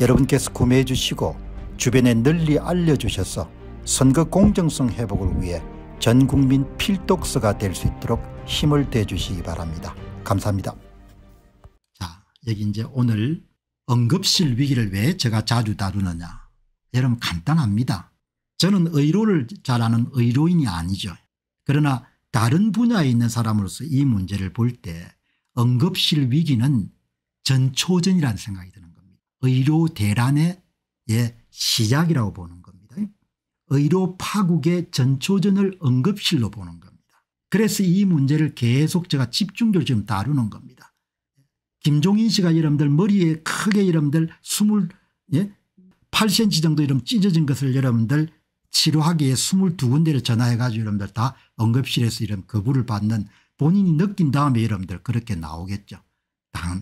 여러분께서 구매해 주시고 주변에 널리 알려주셔서 선거 공정성 회복을 위해 전국민 필독서가 될 수 있도록 힘을 대주시기 바랍니다. 감사합니다. 자 여기 이제 오늘 응급실 위기를 왜 제가 자주 다루느냐 여러분 간단합니다. 저는 의료를 잘 아는 의료인이 아니죠. 그러나 다른 분야에 있는 사람으로서 이 문제를 볼 때 응급실 위기는 전초전이라는 생각이 드는 의료 대란의 예, 시작이라고 보는 겁니다. 의료 파국의 전초전을 응급실로 보는 겁니다. 그래서 이 문제를 계속 제가 집중적으로 지금 다루는 겁니다. 김종인 씨가 여러분들 머리에 크게 여러분들 20, 예? 8cm 정도 이런 찢어진 것을 여러분들 치료하기에 22군데를 전화해가지고 여러분들 다 응급실에서 이런 거부를 받는 본인이 느낀 다음에 여러분들 그렇게 나오겠죠.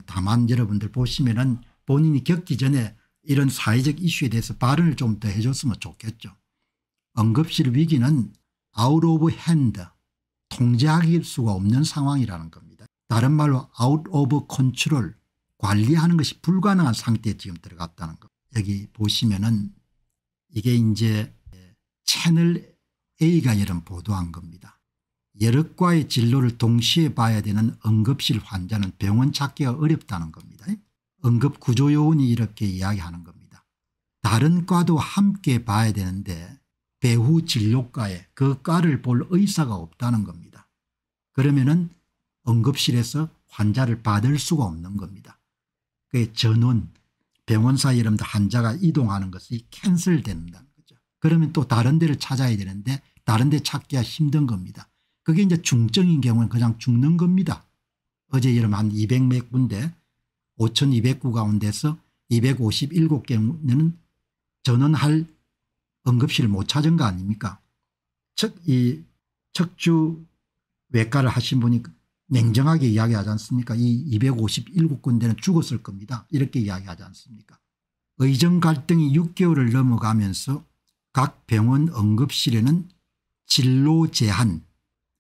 다만 여러분들 보시면은 본인이 겪기 전에 이런 사회적 이슈에 대해서 발언을 좀 더 해줬으면 좋겠죠. 응급실 위기는 out of hand 통제할 수가 없는 상황이라는 겁니다. 다른 말로 out of control 관리하는 것이 불가능한 상태에 지금 들어갔다는 거. 여기 보시면은 이게 이제 채널 A가 이런 보도한 겁니다. 여럿과의 진로를 동시에 봐야 되는 응급실 환자는 병원 찾기가 어렵다는 겁니다. 응급 구조요원이 이렇게 이야기하는 겁니다. 다른 과도 함께 봐야 되는데 배후 진료과에 그 과를 볼 의사가 없다는 겁니다. 그러면 은 응급실에서 환자를 받을 수가 없는 겁니다. 그 전원 병원사 이름도 환자가 이동하는 것이 캔슬된다는 거죠. 그러면 또 다른 데를 찾아야 되는데 다른 데 찾기가 힘든 겁니다. 그게 이제 중증인 경우는 그냥 죽는 겁니다. 어제 이름 한 200몇 군데 5,209 가운데서 257경우는 전원할 응급실을 못 찾은 거 아닙니까? 척, 이 척주 외과를 하신 분이 냉정하게 이야기하지 않습니까? 이 257군데는 죽었을 겁니다. 이렇게 이야기하지 않습니까? 의정 갈등이 6개월을 넘어가면서 각 병원 응급실에는 진로 제한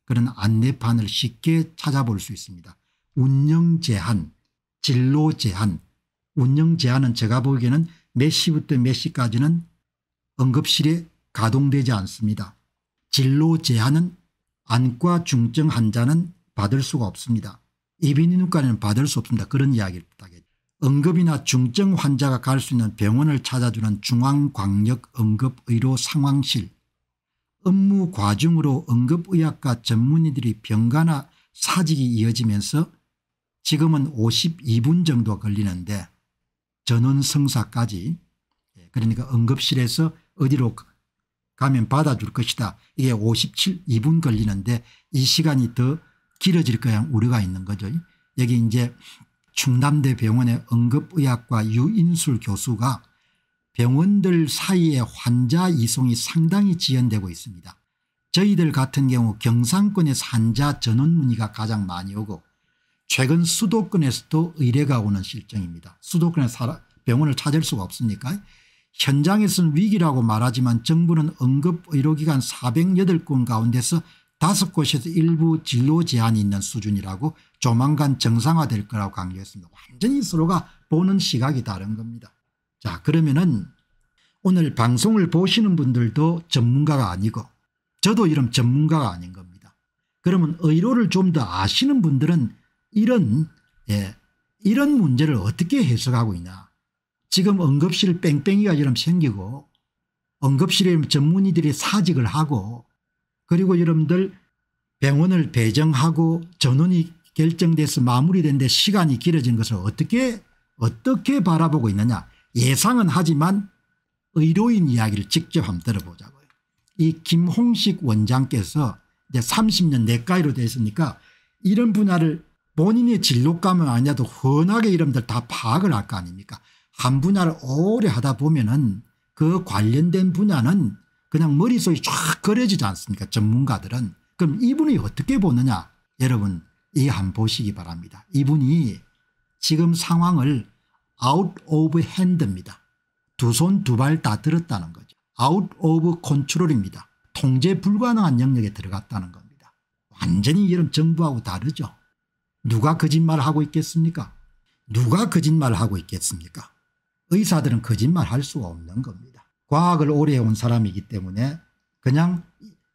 그런 안내판을 쉽게 찾아볼 수 있습니다. 운영 제한 진로 제한 운영 제한은 제가 보기에는 몇 시부터 몇 시까지는 응급실에 가동되지 않습니다. 진로 제한은 안과 중증 환자는 받을 수가 없습니다. 이비인후과는 받을 수 없습니다. 그런 이야기를 부탁해 응급이나 중증 환자가 갈 수 있는 병원을 찾아주는 중앙광역응급의료 상황실 업무 과중으로 응급의학과 전문의들이 병가나 사직이 이어지면서 지금은 52분 정도 걸리는데 전원 성사까지 예, 그러니까 응급실에서 어디로 가면 받아줄 것이다. 이게 57분 걸리는데 이 시간이 더 길어질 거야 우려가 있는 거죠. 여기 이제 충남대 병원의 응급의학과 유인술 교수가 병원들 사이에 환자 이송이 상당히 지연되고 있습니다. 저희들 같은 경우 경상권에서 환자 전원 문의가 가장 많이 오고 최근 수도권에서도 의뢰가 오는 실정입니다. 수도권에 병원을 찾을 수가 없으니까 현장에서는 위기라고 말하지만 정부는 응급의료기관 408곳 가운데서 5곳에서 일부 진로 제한이 있는 수준이라고 조만간 정상화될 거라고 강조했습니다. 완전히 서로가 보는 시각이 다른 겁니다. 자 그러면은 오늘 방송을 보시는 분들도 전문가가 아니고 저도 이런 전문가가 아닌 겁니다. 그러면 의료를 좀 더 아시는 분들은 이런 예, 이런 문제를 어떻게 해석하고 있나 지금 응급실 뺑뺑이가처럼 생기고 응급실에 전문의들이 사직을 하고 그리고 여러분들 병원을 배정하고 전원이 결정돼서 마무리된데 시간이 길어진 것을 어떻게 어떻게 바라보고 있느냐 예상은 하지만 의료인 이야기를 직접 한번 들어보자고요. 이 김홍식 원장께서 이제 30년 내과로 되어 있으니까 이런 분야를 본인이 진로감은 아니어도 흔하게 이름들 다 파악을 할 거 아닙니까 한 분야를 오래 하다 보면은 그 관련된 분야는 그냥 머릿속이쫙 그려지지 않습니까 전문가들은 그럼 이분이 어떻게 보느냐 여러분 이한 보시기 바랍니다 이분이 지금 상황을 아웃 오브 핸드입니다두 손 두 발 다 들었다는 거죠 아웃 오브 컨트롤입니다 통제 불가능한 영역에 들어갔다는 겁니다 완전히 여러분 정부하고 다르죠 누가 거짓말을 하고 있겠습니까? 누가 거짓말을 하고 있겠습니까? 의사들은 거짓말할 수가 없는 겁니다. 과학을 오래 해온 사람이기 때문에 그냥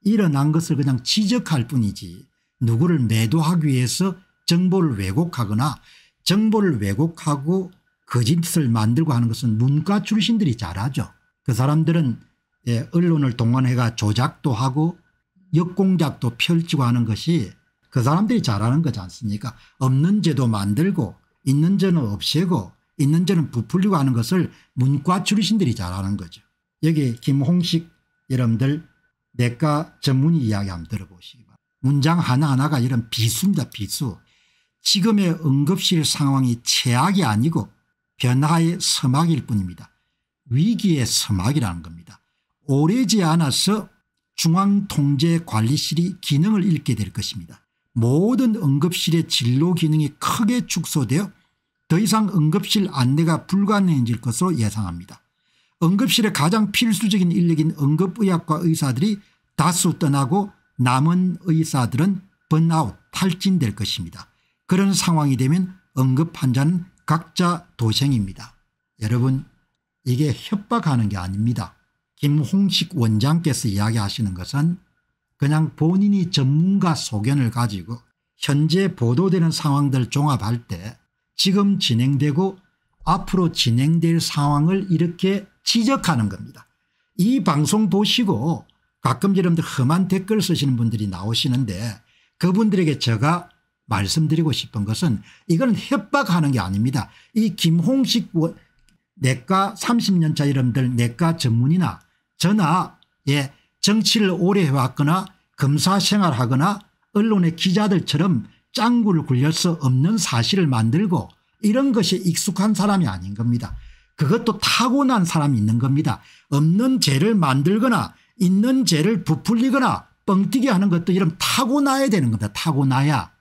일어난 것을 그냥 지적할 뿐이지 누구를 매도하기 위해서 정보를 왜곡하거나 정보를 왜곡하고 거짓을 만들고 하는 것은 문과 출신들이 잘하죠. 그 사람들은 예, 언론을 동원해가 조작도 하고 역공작도 펼치고 하는 것이 그 사람들이 잘하는 거지 않습니까 없는 제도 만들고 있는 제는 없애고 있는 제는 부풀리고 하는 것을 문과 출신들이 잘하는 거죠. 여기 김홍식 여러분들 내과 전문의 이야기 한번 들어보시기 바랍니다. 문장 하나하나가 이런 비수입니다. 비수. 지금의 응급실 상황이 최악이 아니고 변화의 서막일 뿐입니다. 위기의 서막이라는 겁니다. 오래지 않아서 중앙통제관리실이 기능을 잃게 될 것입니다. 모든 응급실의 진료 기능이 크게 축소되어 더 이상 응급실 안내가 불가능해질 것으로 예상합니다. 응급실의 가장 필수적인 인력인 응급의학과 의사들이 다수 떠나고 남은 의사들은 번아웃 탈진될 것입니다. 그런 상황이 되면 응급환자는 각자 도생입니다. 여러분 이게 협박하는 게 아닙니다. 김홍식 원장께서 이야기하시는 것은 그냥 본인이 전문가 소견을 가지고 현재 보도되는 상황들 종합할 때 지금 진행되고 앞으로 진행될 상황을 이렇게 지적하는 겁니다. 이 방송 보시고 가끔 여러분들 험한 댓글 쓰시는 분들이 나오시는데 그분들에게 제가 말씀드리고 싶은 것은 이건 협박하는 게 아닙니다. 이 김홍식 내과 30년차 여러분들 내과 전문이나 저나 예 정치를 오래 해왔거나 검사 생활하거나 언론의 기자들처럼 짱구를 굴려서 없는 사실을 만들고 이런 것이 익숙한 사람이 아닌 겁니다. 그것도 타고난 사람이 있는 겁니다. 없는 죄를 만들거나 있는 죄를 부풀리거나 뻥튀기 하는 것도 이런 타고나야 되는 겁니다. 타고나야.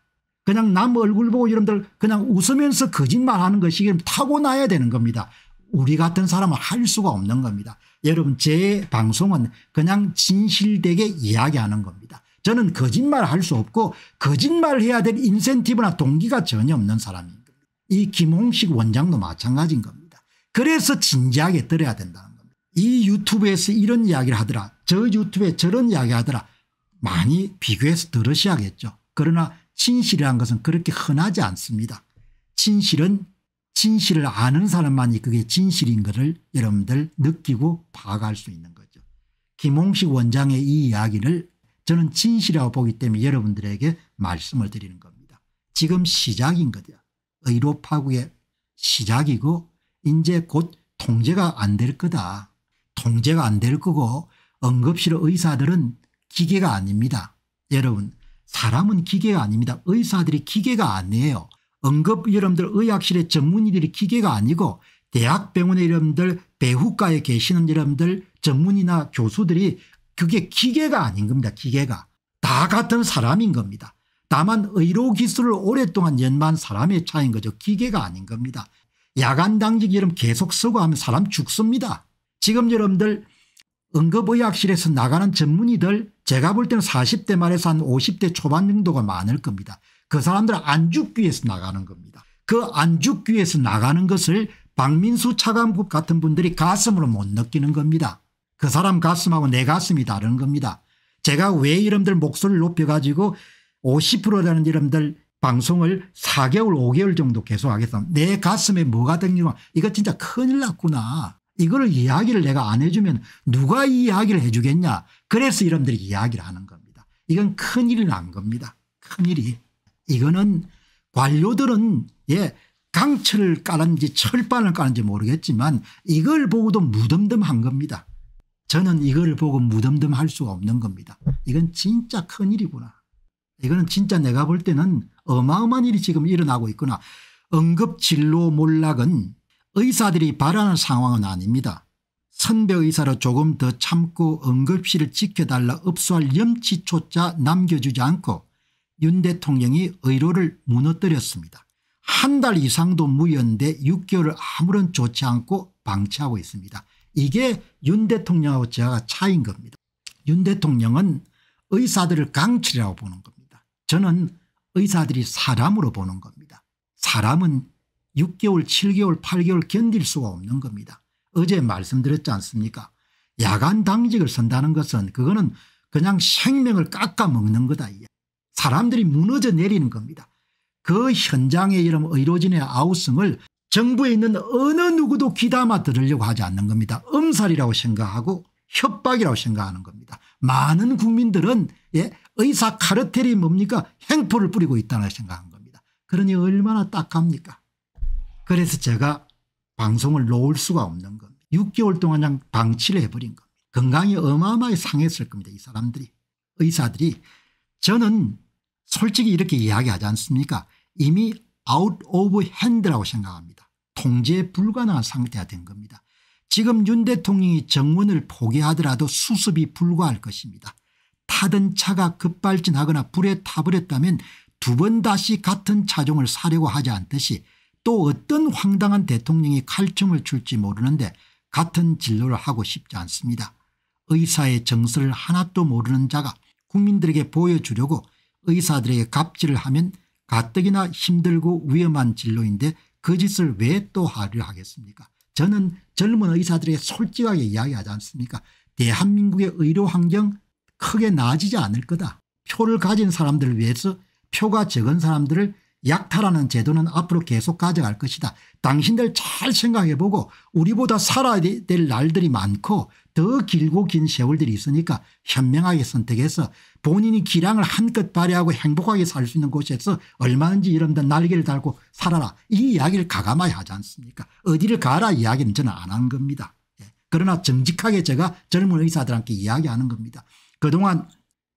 그냥 남 얼굴 보고 여러분들 그냥 웃으면서 거짓말하는 것이 타고나야 되는 겁니다. 우리 같은 사람은 할 수가 없는 겁니다. 여러분 제 방송은 그냥 진실되게 이야기하는 겁니다. 저는 거짓말 할 수 없고 거짓말해야 될 인센티브나 동기가 전혀 없는 사람입니다. 이 김홍식 원장도 마찬가지인 겁니다. 그래서 진지하게 들어야 된다는 겁니다. 이 유튜브에서 이런 이야기를 하더라 저 유튜브에 저런 이야기 하더라 많이 비교해서 들으셔야겠죠. 그러나 진실이란 것은 그렇게 흔하지 않습니다. 진실은 진실을 아는 사람만이 그게 진실인 것을 여러분들 느끼고 파악할 수 있는 거죠. 김홍식 원장의 이 이야기를 저는 진실이라고 보기 때문에 여러분들에게 말씀을 드리는 겁니다. 지금 시작인 거죠. 의료 파국의 시작이고 이제 곧 통제가 안 될 거다. 통제가 안 될 거고 응급실 의사들은 기계가 아닙니다. 여러분 사람은 기계가 아닙니다. 의사들이 기계가 아니에요. 응급 여러분들 의학실의 전문의들이 기계가 아니고 대학병원의 여러분들 배후과에 계시는 여러분들 전문의나 교수들이 그게 기계가 아닌 겁니다. 기계가. 다 같은 사람인 겁니다. 다만 의료기술을 오랫동안 연마한 사람의 차이인 거죠. 기계가 아닌 겁니다. 야간당직 여러분 계속 쓰고 하면 사람 죽습니다. 지금 여러분들 응급의학실에서 나가는 전문의들 제가 볼 때는 40대 말에서 한 50대 초반 정도가 많을 겁니다. 그 사람들은 안 죽기 위해서 나가는 겁니다. 그안 죽기 위해서 나가는 것을 박민수 차관급 같은 분들이 가슴으로 못 느끼는 겁니다. 그 사람 가슴하고 내 가슴이 다른 겁니다. 제가 왜 이름들 목소리를 높여가지고 50%라는 이름들 방송을 4개월 5개월 정도 계속하겠다. 내 가슴에 뭐가 땡기고 이거 진짜 큰일 났구나. 이거를 이야기를 내가 안 해주면 누가 이 이야기를 해주겠냐. 그래서 이런들이 이야기를 하는 겁니다. 이건 큰일난 겁니다. 큰일이. 이거는 관료들은 예 강철을 까는지 철판을 까는지 모르겠지만 이걸 보고도 무덤덤한 겁니다. 저는 이걸 보고 무덤덤할 수가 없는 겁니다. 이건 진짜 큰일이구나. 이거는 진짜 내가 볼 때는 어마어마한 일이 지금 일어나고 있구나. 응급진로 몰락은 의사들이 바라는 상황은 아닙니다. 선배 의사로 조금 더 참고 응급실을 지켜달라 읍소할 염치초자 남겨주지 않고 윤 대통령이 의료를 무너뜨렸습니다. 한 달 이상도 무연대 6개월을 아무런 좋지 않고 방치하고 있습니다. 이게 윤 대통령하고 제가 차인 겁니다. 윤 대통령은 의사들을 강철이라고 보는 겁니다. 저는 의사들이 사람으로 보는 겁니다. 사람은 6개월 7개월 8개월 견딜 수가 없는 겁니다. 어제 말씀드렸지 않습니까 야간 당직을 선다는 것은 그거는 그냥 생명을 깎아먹는 거다. 사람들이 무너져 내리는 겁니다. 그 현장의 이런 의료진의 아우성을 정부에 있는 어느 누구도 귀담아 들으려고 하지 않는 겁니다. 음살이라고 생각하고 협박이라고 생각하는 겁니다. 많은 국민들은 예, 의사 카르텔이 뭡니까 행포를 뿌리고 있다는 생각한 겁니다. 그러니 얼마나 딱합니까 그래서 제가 방송을 놓을 수가 없는 겁니다. 6개월 동안 그냥 방치를 해버린 겁니다. 건강이 어마어마하게 상했을 겁니다. 이 사람들이 의사들이 저는 솔직히 이렇게 이야기하지 않습니까 이미 아웃 오브 핸드라고 생각합니다. 통제 불가능한 상태가 된 겁니다. 지금 윤 대통령이 정원을 포기하더라도 수습이 불과할 것입니다. 타던 차가 급발진하거나 불에 타버렸다면 두 번 다시 같은 차종을 사려고 하지 않듯이 또 어떤 황당한 대통령이 칼춤을 출지 모르는데 같은 진로를 하고 싶지 않습니다. 의사의 정서를 하나도 모르는 자가 국민들에게 보여주려고 의사들에게 갑질을 하면 가뜩이나 힘들고 위험한 진로인데 거짓을 그 왜또 하려 하겠습니까 저는 젊은 의사들에게 솔직하게 이야기하지 않습니까 대한민국의 의료 환경 크게 나아지지 않을 거다 표를 가진 사람들을 위해서 표가 적은 사람들을 약탈하는 제도는 앞으로 계속 가져갈 것이다. 당신들 잘 생각해보고 우리보다 살아야 될 날들이 많고 더 길고 긴 세월들이 있으니까 현명하게 선택해서 본인이 기량을 한껏 발휘하고 행복하게 살 수 있는 곳에서 얼마든지 이런데 날개를 달고 살아라 이 이야기를 가감하여 하지 않습니까 어디를 가라 이야기는 저는 안 한 겁니다. 예. 그러나 정직하게 제가 젊은 의사들한테 이야기하는 겁니다. 그동안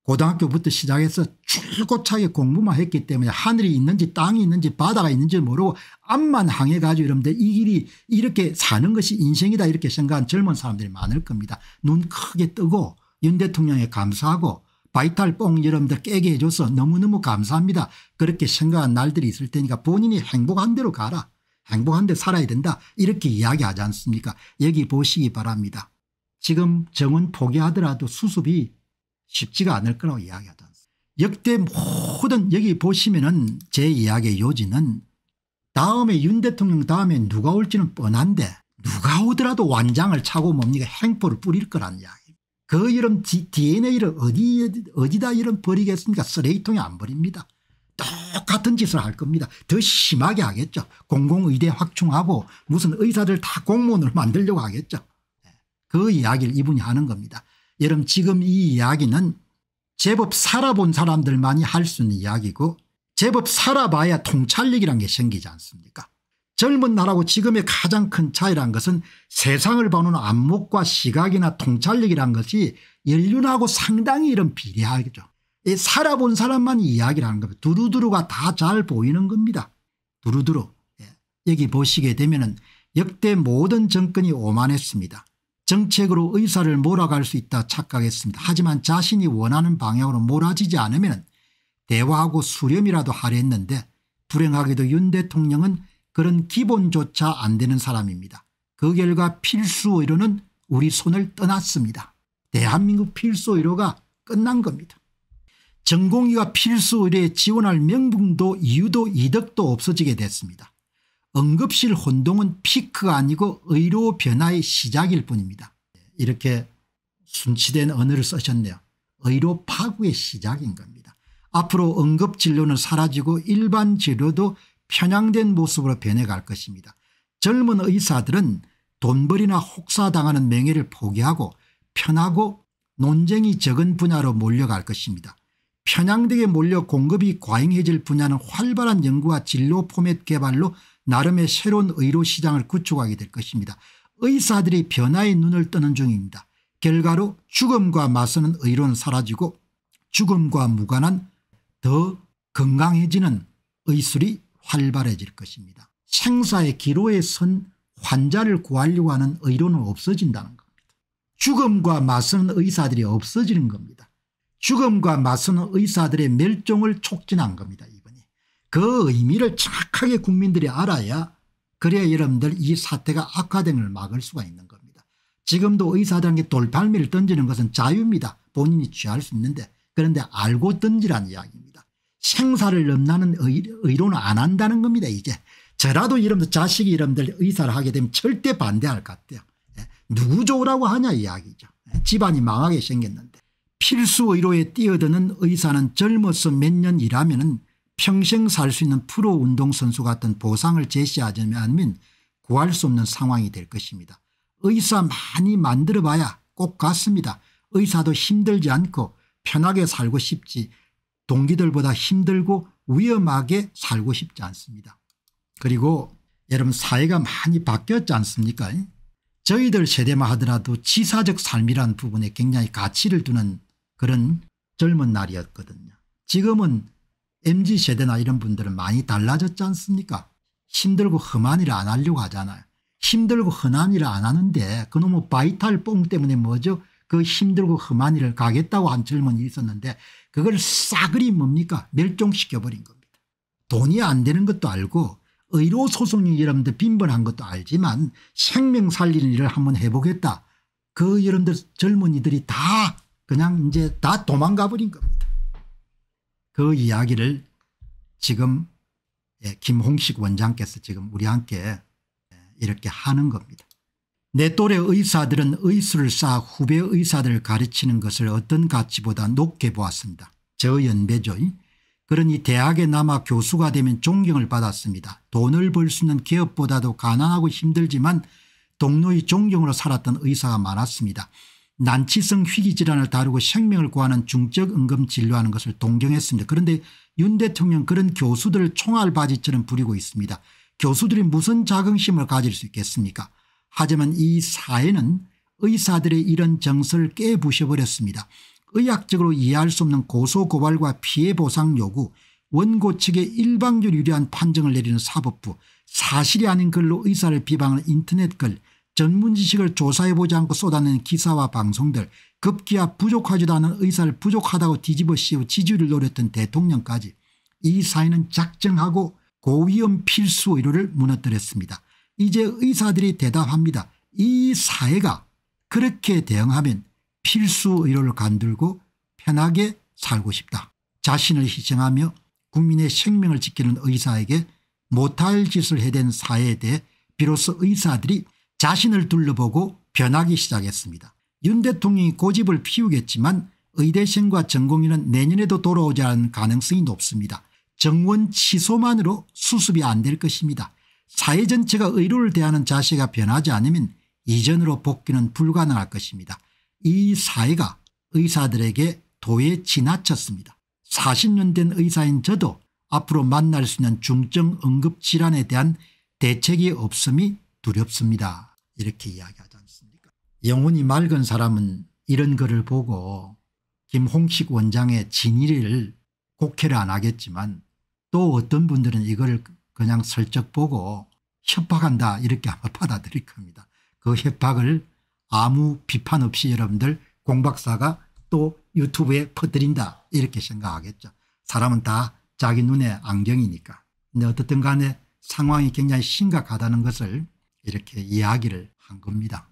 고등학교부터 시작해서 출고차게 공부만 했기 때문에 하늘이 있는지 땅이 있는지 바다가 있는지 모르고 앞만 항해 가지고 이러면 이 길이 이렇게 사는 것이 인생이다 이렇게 생각한 젊은 사람들이 많을 겁니다. 눈 크게 뜨고 윤 대통령에 감사하고 바이탈 뽕 여러분들 깨게 해줘서 너무너무 감사합니다. 그렇게 생각한 날들이 있을 테니까 본인이 행복한 대로 가라. 행복한 데 살아야 된다 이렇게 이야기하지 않습니까 여기 보시기 바랍니다. 지금 정원 포기하더라도 수습이 쉽지가 않을 거라고 이야기하던 역대 모든 여기 보시면은 제 이야기의 요지는 다음에 윤 대통령 다음에 누가 올지는 뻔한데 누가 오더라도 완장을 차고 뭡니까 행포를 뿌릴 거란 이야기. 그 이런 DNA를 어디, 어디다 이런 버리겠습니까? 쓰레기통에 안 버립니다. 똑같은 짓을 할 겁니다. 더 심하게 하겠죠. 공공의대 확충하고 무슨 의사들 다 공무원을 만들려고 하겠죠. 네. 그 이야기를 이분이 하는 겁니다. 여러분 지금 이 이야기는 제법 살아본 사람들만이 할 수 있는 이야기고 제법 살아봐야 통찰력이란 게 생기지 않습니까 젊은 나라고 지금의 가장 큰 차이란 것은 세상을 보는 안목과 시각이나 통찰력이란 것이 연륜하고 상당히 이런 비례하죠. 살아본 사람만 이야기를 하는 겁니다. 두루두루가 다 잘 보이는 겁니다. 두루두루. 예. 여기 보시게 되면 역대 모든 정권이 오만했습니다. 정책으로 의사를 몰아갈 수 있다 착각했습니다. 하지만 자신이 원하는 방향으로 몰아지지 않으면 대화하고 수렴이라도 하려 했는데 불행하게도 윤 대통령은 그런 기본조차 안 되는 사람입니다. 그 결과 필수 의료는 우리 손을 떠났습니다. 대한민국 필수 의료가 끝난 겁니다. 전공의가 필수 의료에 지원할 명분도 이유도 이득도 없어지게 됐습니다. 응급실 혼동은 피크가 아니고 의료 변화의 시작일 뿐입니다. 이렇게 순치된 언어를 쓰셨네요. 의료 파국의 시작인 겁니다. 앞으로 응급진료는 사라지고 일반 진료도 편향된 모습으로 변해갈 것입니다. 젊은 의사들은 돈벌이나 혹사당하는 명예를 포기하고 편하고 논쟁이 적은 분야로 몰려갈 것입니다. 편향되게 몰려 공급이 과잉해질 분야는 활발한 연구와 진료 포맷 개발로 나름의 새로운 의료 시장을 구축하게 될 것입니다. 의사들이 변화의 눈을 뜨는 중입니다. 결과로 죽음과 맞서는 의료는 사라지고 죽음과 무관한 더 건강해지는 의술이 활발해질 것입니다. 생사의 기로에 선 환자를 구하려고 하는 의료는 없어진다는 겁니다. 죽음과 맞서는 의사들이 없어지는 겁니다. 죽음과 맞서는 의사들의 멸종을 촉진한 겁니다. 그 의미를 정확하게 국민들이 알아야 그래야 여러분들 이 사태가 악화됨을 막을 수가 있는 겁니다. 지금도 의사들는게 돌팔미를 던지는 것은 자유입니다. 본인이 취할 수 있는데 그런데 알고 던지라는 이야기입니다. 생사를 넘나는 의, 의로는 안 한다는 겁니다 이제 저라도 여러분들 자식이 여러분들 의사를 하게 되면 절대 반대할 것 같아요. 예? 누구 좋으라고 하냐 이야기죠. 예? 집안이 망하게 생겼는데 필수 의료에 뛰어드는 의사는 젊어서 몇 년 일하면 은 평생 살 수 있는 프로 운동선수 같은 보상을 제시하자면 않으면 구할 수 없는 상황이 될 것입니다. 의사 많이 만들어 봐야 꼭 같습니다. 의사도 힘들지 않고 편하게 살고 싶지 동기들보다 힘들고 위험하게 살고 싶지 않습니다. 그리고 여러분 사회가 많이 바뀌었지 않습니까 저희들 세대만 하더라도 지사적 삶이란 부분에 굉장히 가치를 두는 그런 젊은 날이었거든요. 지금은 MZ세대나 이런 분들은 많이 달라졌지 않습니까 힘들고 험한 일을 안 하려고 하잖아요. 힘들고 흔한 일을 안 하는데 그놈의 바이탈 뽕 때문에 뭐죠 그 힘들고 험한 일을 가겠다고 한 젊은이 있었는데 그걸 싸그리 뭡니까 멸종시켜버린 겁니다. 돈이 안 되는 것도 알고 의료소송이 여러분들 빈번한 것도 알지만 생명 살리는 일을 한번 해보겠다. 그 여러분들 젊은이들이 다 그냥 이제 다 도망가 버린 겁니다. 그 이야기를 지금 예, 김홍식 원장께서 지금 우리 함께 예, 이렇게 하는 겁니다. 내 또래 의사들은 의술을 쌓아 후배 의사들을 가르치는 것을 어떤 가치보다 높게 보았습니다. 저 연배죠. 그러니 대학에 남아 교수가 되면 존경을 받았습니다. 돈을 벌 수 있는 기업보다도 가난하고 힘들지만 동료의 존경으로 살았던 의사가 많았습니다. 난치성 희귀질환을 다루고 생명을 구하는 중적 응급 진료하는 것을 동경했습니다. 그런데 윤 대통령 그런 교수들을 총알바지처럼 부리고 있습니다. 교수들이 무슨 자긍심을 가질 수 있겠습니까 하지만 이 사회는 의사들의 이런 정서를 깨부셔버렸습니다. 의학적으로 이해할 수 없는 고소고발과 피해보상 요구 원고 측의 일방적 유리한 판정을 내리는 사법부 사실이 아닌 글로 의사를 비방하는 인터넷 글 전문 지식을 조사해보지 않고 쏟아낸 기사와 방송들 급기야 부족하지도 않은 의사를 부족하다고 뒤집어 씌우지지를 노렸던 대통령까지 이 사회는 작정하고 고위험 필수 의료를 무너뜨렸습니다. 이제 의사들이 대답합니다. 이 사회가 그렇게 대응하면 필수 의료를 간들고 편하게 살고 싶다. 자신을 희생하며 국민의 생명을 지키는 의사에게 못할 짓을 해댄 사회에 대해 비로소 의사들이 자신을 둘러보고 변하기 시작했습니다. 윤 대통령이 고집을 피우겠지만 의대생과 전공인은 내년에도 돌아오지 않을 가능성이 높습니다. 정원 취소만으로 수습이 안 될 것입니다. 사회 전체가 의료를 대하는 자세가 변하지 않으면 이전으로 복귀는 불가능할 것입니다. 이 사회가 의사들에게 도에 지나쳤습니다. 40년 된 의사인 저도 앞으로 만날 수 있는 중증 응급질환에 대한 대책이 없음이 두렵습니다. 이렇게 이야기하지 않습니까 영혼이 맑은 사람은 이런 글을 보고 김홍식 원장의 진의를 곡해를 안 하겠지만 또 어떤 분들은 이걸 그냥 슬쩍 보고 협박한다 이렇게 아마 받아들일 겁니다. 그 협박을 아무 비판 없이 여러분들 공박사가 또 유튜브에 퍼뜨린다 이렇게 생각하겠죠. 사람은 다 자기 눈에 안경이니까. 근데 어떻든 간에 상황이 굉장히 심각하다는 것을 이렇게 이야기를 한 겁니다.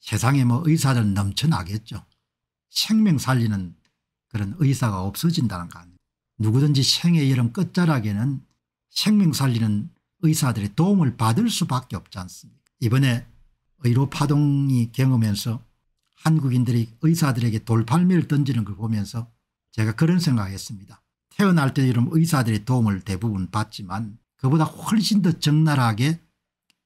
세상에 뭐 의사는 넘쳐나겠죠. 생명 살리는 그런 의사가 없어진다는 거 아닙니까 누구든지 생의 이름 끝자락에는 생명 살리는 의사들의 도움을 받을 수밖에 없지 않습니까 이번에 의료 파동이 경험해서 한국인들이 의사들에게 돌팔미를 던지는 걸 보면서 제가 그런 생각했습니다. 태어날 때 이런 의사들의 도움을 대부분 받지만 그보다 훨씬 더 적나라하게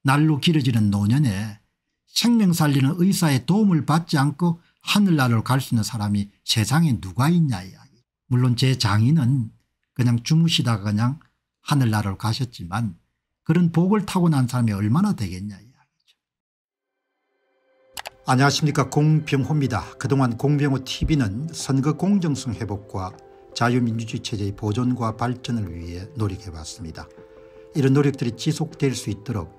날로 길어지는 노년에 생명 살리는 의사의 도움을 받지 않고 하늘나라로 갈 수 있는 사람이 세상에 누가 있냐 이야기. 물론 제 장인은 그냥 주무시다가 그냥 하늘나라로 가셨지만 그런 복을 타고난 사람이 얼마나 되겠냐 이야기죠. 안녕하십니까 공병호입니다. 그동안 공병호TV는 선거 공정성 회복과 자유민주주의 체제의 보존과 발전을 위해 노력해왔습니다 이런 노력들이 지속될 수 있도록